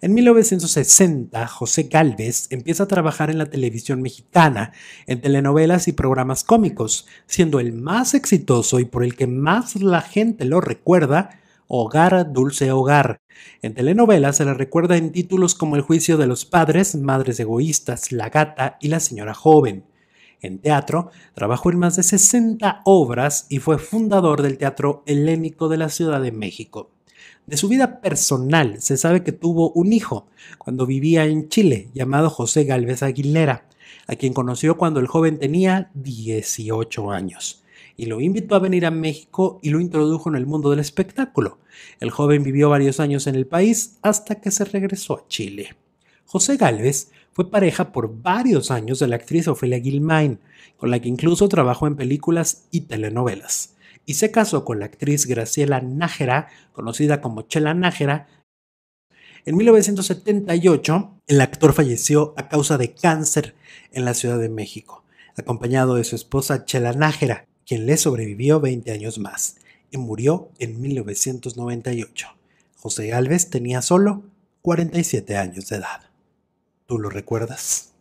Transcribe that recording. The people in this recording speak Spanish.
En 1960, José Galvez empieza a trabajar en la televisión mexicana, en telenovelas y programas cómicos, siendo el más exitoso y por el que más la gente lo recuerda, Hogar, Dulce Hogar. En telenovelas se le recuerda en títulos como El juicio de los padres, Madres egoístas, La gata y La señora joven. En teatro, trabajó en más de 60 obras y fue fundador del Teatro Helénico de la Ciudad de México. De su vida personal se sabe que tuvo un hijo cuando vivía en Chile llamado José Galvez Aguilera, a quien conoció cuando el joven tenía 18 años y lo invitó a venir a México y lo introdujo en el mundo del espectáculo. El joven vivió varios años en el país hasta que se regresó a Chile. José Galvez fue pareja por varios años de la actriz Ofelia Gilmain, con la que incluso trabajó en películas y telenovelas y se casó con la actriz Graciela Nájera, conocida como Chela Nájera. En 1978, el actor falleció a causa de cáncer en la Ciudad de México, acompañado de su esposa Chela Nájera, quien le sobrevivió 20 años más y murió en 1998. José Alves tenía solo 47 años de edad. ¿Tú lo recuerdas?